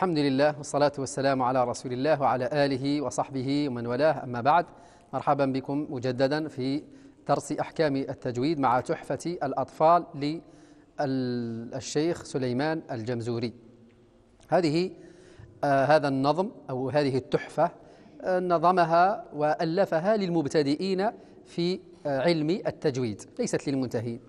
الحمد لله والصلاة والسلام على رسول الله وعلى آله وصحبه ومن والاه أما بعد مرحبا بكم مجددا في درس أحكام التجويد مع تحفة الأطفال للشيخ سليمان الجمزوري هذه آه هذا النظم أو هذه التحفة آه نظمها وألفها للمبتدئين في آه علم التجويد ليست للمنتهين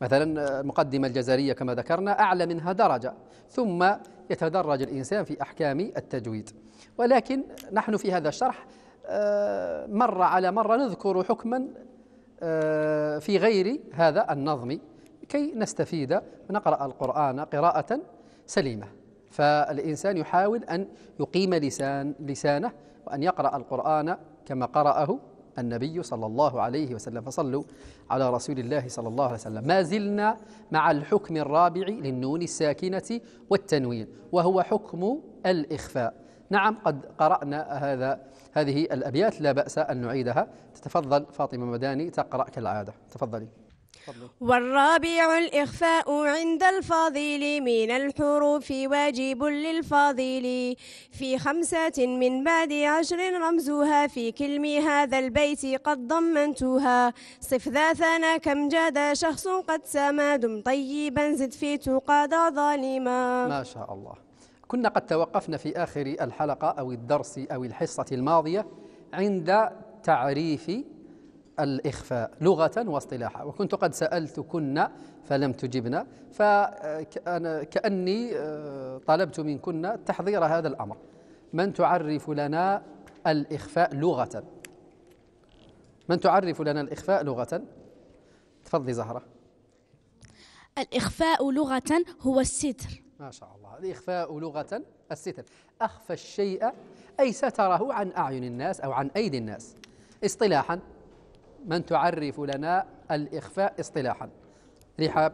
مثلا المقدمة آه، الجزرية كما ذكرنا أعلى منها درجة ثم يتدرج الإنسان في أحكام التجويد ولكن نحن في هذا الشرح آه، مرة على مرة نذكر حكما آه، في غير هذا النظم كي نستفيد ونقرأ القرآن قراءة سليمة فالإنسان يحاول أن يقيم لسان لسانه وأن يقرأ القرآن كما قرأه النبي صلى الله عليه وسلم فصلوا على رسول الله صلى الله عليه وسلم ما زلنا مع الحكم الرابع للنون الساكنة والتنوين وهو حكم الإخفاء نعم قد قرأنا هذا هذه الأبيات لا بأس أن نعيدها تتفضل فاطمة مداني تقرأ كالعادة تفضلي والرابع الإخفاء عند الفاضل من الحروف واجب للفاضل في خمسة من بعد عشر رمزها في كلم هذا البيت قد ضمنتها صف ذا ثنا كم جاد شخص قد سما دم طيبا زد في تقاد ظالما ما شاء الله كنا قد توقفنا في آخر الحلقة أو الدرس أو الحصة الماضية عند تعريف الإخفاء لغة واصطلاحا وكنت قد سألتكن فلم تجبن فكأني آه، طلبت منكن تحضير هذا الأمر من تعرف لنا الإخفاء لغة من تعرف لنا الإخفاء لغة تفضلي زهرة الإخفاء لغة هو الستر ما شاء الله الإخفاء لغة الستر أخفى الشيء أي ستره عن أعين الناس أو عن أيدي الناس اصطلاحا من تعرف لنا الإخفاء اصطلاحا رحاب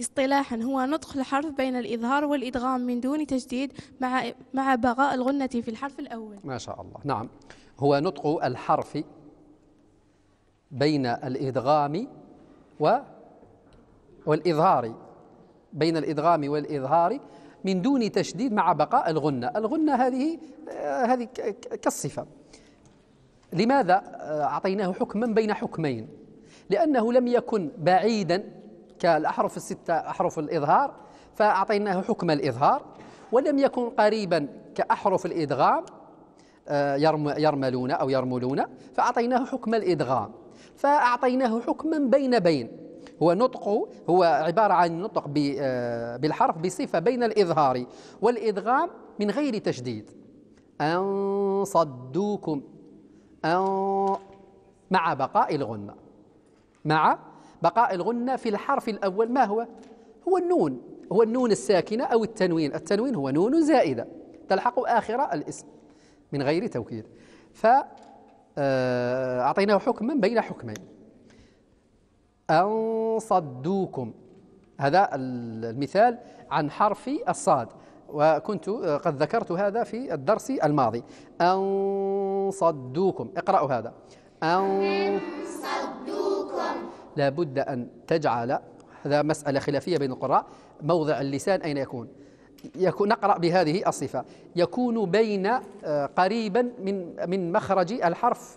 اصطلاحا هو نطق الحرف بين الإظهار والإدغام من دون تجديد مع مع بقاء الغنة في الحرف الأول ما شاء الله نعم هو نطق الحرف بين الإدغام و والإظهار بين الإدغام والإظهار من دون تشديد مع بقاء الغنة الغنة هذه آه، هذه كالصفة لماذا آه، أعطيناه حكما بين حكمين لأنه لم يكن بعيدا كالأحرف الستة أحرف الإظهار فأعطيناه حكم الإظهار ولم يكن قريبا كأحرف الإدغام آه، يرملون أو يرملون فأعطيناه حكم الإدغام فأعطيناه حكما بين بين هو نطق هو عبارة عن نطق آه، بالحرف بصفة بين الإظهار والإدغام من غير تشديد أن صدوكم أن مع بقاء الغنة مع بقاء الغنة في الحرف الأول ما هو؟ هو النون هو النون الساكنة أو التنوين التنوين هو نون زائدة تلحق آخر الاسم من غير توكيد فأعطيناه آه، حكما بين حكمين أن صدوكم هذا المثال عن حرف الصاد وكنت آه، قد ذكرت هذا في الدرس الماضي أن صدوكم اقرأوا هذا أن صدوكم لابد أن تجعل هذا مسألة خلافية بين القراء موضع اللسان أين يكون يكون نقرأ بهذه الصفة يكون بين آه، قريبا من من مخرج الحرف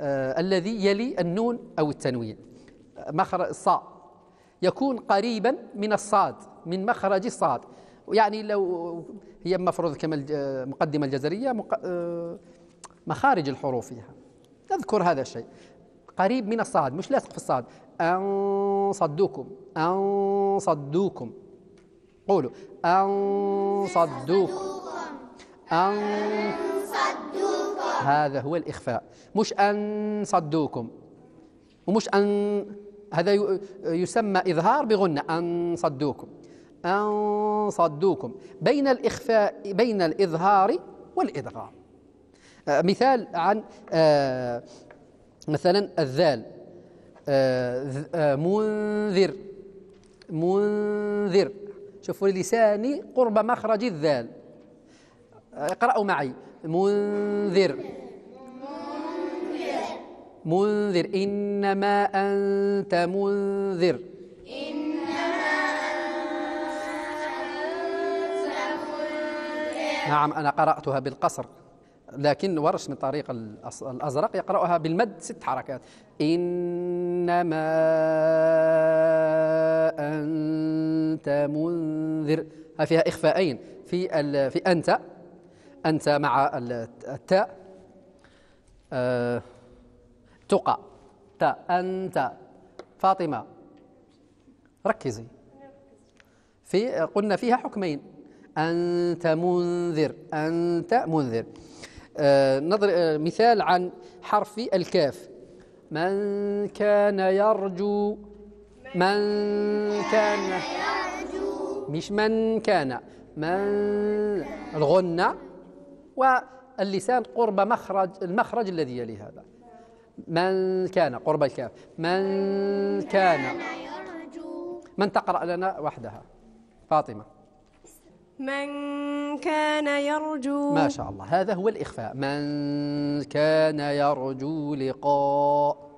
آه، الذي يلي النون أو التنوين مخرج الصاء يكون قريبا من الصاد من مخرج الصاد يعني لو هي المفروض كما المقدمة الجزرية آه، مخارج الحروف فيها نذكر هذا الشيء قريب من الصاد مش لاصق في الصاد أن صدوكم أن صدوكم قولوا أن صدوكم أن صدوكم هذا هو الإخفاء مش أن صدوكم ومش أن هذا يسمى إظهار بغنة أن صدوكم أن صدوكم بين الإخفاء بين الإظهار والإدغام آه، مثال عن آه، مثلا الذال آه، منذر منذر شوفوا لساني قرب مخرج الذال اقرأوا معي منذر منذر إنما أنت منذر إن نعم أنا قرأتها بالقصر لكن ورش من طريق الأزرق يقرأها بالمد ست حركات إنما أنت منذر فيها إخفاءين في في أنت أنت مع التاء آه، تقى تاء أنت فاطمة ركزي في قلنا فيها حكمين أنت منذر أنت منذر آه، نظر آه، مثال عن حرف الكاف من كان يرجو من كان مش من كان من الغنة واللسان قرب مخرج المخرج الذي يلي هذا من كان قرب الكاف من كان من تقرأ لنا وحدها فاطمة من كان يرجو ما شاء الله هذا هو الإخفاء من كان يرجو لقاء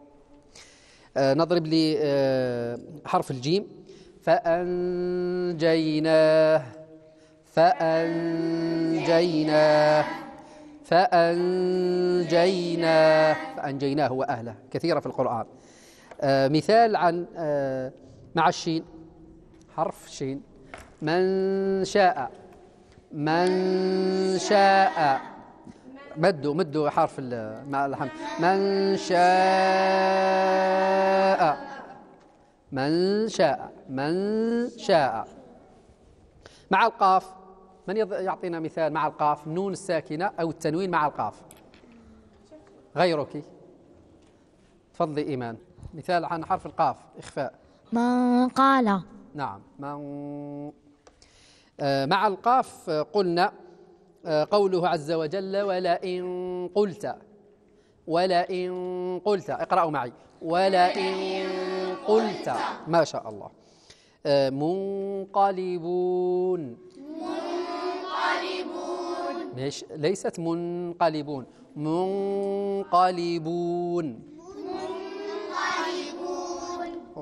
آه، نضرب لي آه، حرف الجيم فأنجيناه فأنجيناه فأنجيناه فأنجيناه وأهله كثيرة في القرآن آه، مثال عن مع الشين حرف شين من شاء من شاء مدوا مدوا حرف مع الحمد من شاء من شاء من شاء مع القاف من يعطينا مثال مع القاف نون الساكنة أو التنوين مع القاف غيرك تفضلي إيمان مثال عن حرف القاف إخفاء من قال نعم من آه، مع القاف آه، قلنا آه، قوله عز وجل ولئن قلت ولئن قلت اقرأوا معي ولئن قلت ما شاء الله منقلبون منقلبون مش ليست منقلبون منقلبون منقلبون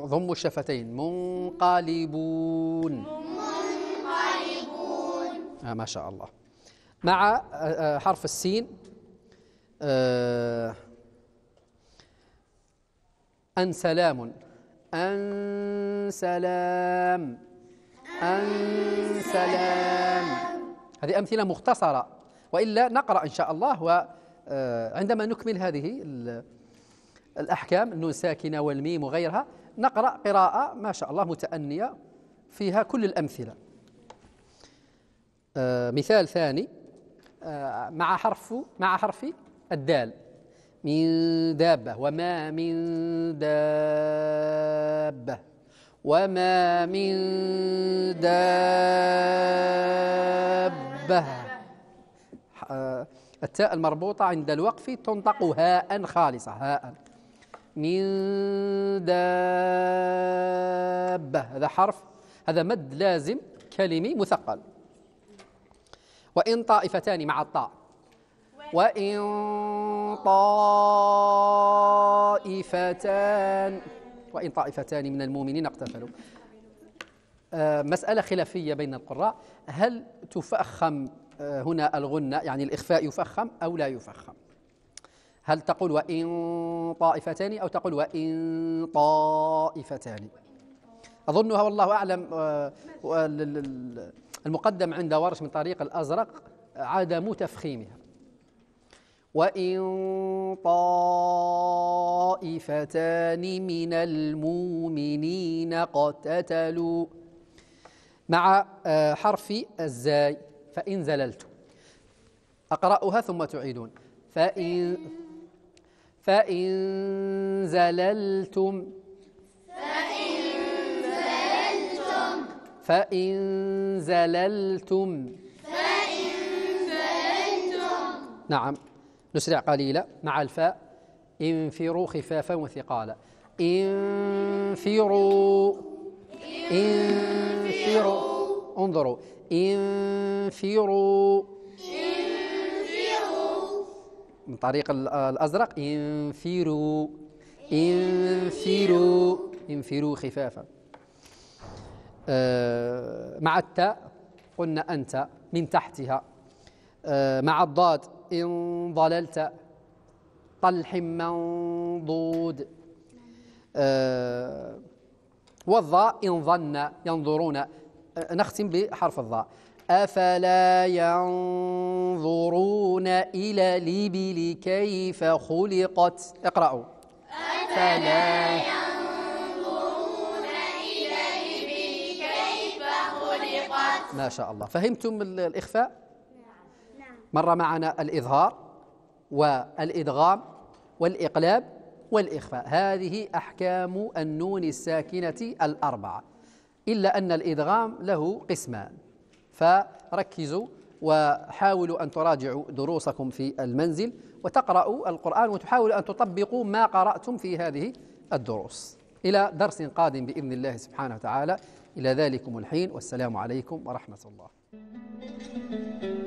ضموا الشفتين منقلبون, منقلبون آه، ما شاء الله مع آه، آه، حرف السين أن سلام أن سلام أن سلام هذه أمثلة مختصرة وإلا نقرأ إن شاء الله وعندما نكمل هذه الأحكام النون ساكنة والميم وغيرها نقرأ قراءة ما شاء الله متأنية فيها كل الأمثلة آه، مثال ثاني آه، مع حرف مع حرف الدال من دابة وما من دابة وما من دابة آه، التاء المربوطة عند الوقف تنطق هاء خالصة هاء من دابة هذا حرف هذا مد لازم كلمي مثقل وإن طائفتان مع الطاء وإن طائفتان وإن طائفتان من المؤمنين اقتتلوا آه، مسألة خلافية بين القراء هل تفخم آه، هنا الغنة يعني الإخفاء يفخم أو لا يفخم هل تقول وإن طائفتان أو تقول وإن طائفتان أظنها والله أعلم آه، المقدم عند ورش من طريق الأزرق عدم تفخيمها وإن طائفتان من المؤمنين اقتتلوا مع آه، حرف الزاي فإن زللتم أقرأها ثم تعيدون فإن فإن زللتم فإن زللتم فإن زللتم نعم نسرع قليلا مع الفاء انفروا خفافا وثقالا انفروا انفروا انظروا انفروا انفروا من طريق الأزرق انفروا انفروا انفروا خفافا آه، مع التاء قلنا أنت من تحتها آه، مع الضاد إن ضللت طلح منضود آه، والظاء إن ظن ينظرون نختم بحرف الظاء أفلا ينظرون إلى الإبل كيف خلقت اقرأوا أفلا ينظرون ما شاء الله فهمتم الإخفاء نعم. مر معنا الإظهار والإدغام والإقلاب والإخفاء هذه أحكام النون الساكنة الأربعة إلا أن الإدغام له قسمان فركزوا وحاولوا أن تراجعوا دروسكم في المنزل وتقرأوا القرآن وتحاولوا أن تطبقوا ما قرأتم في هذه الدروس إلى درس قادم بإذن الله سبحانه وتعالى إلى ذلكم الحين والسلام عليكم ورحمة الله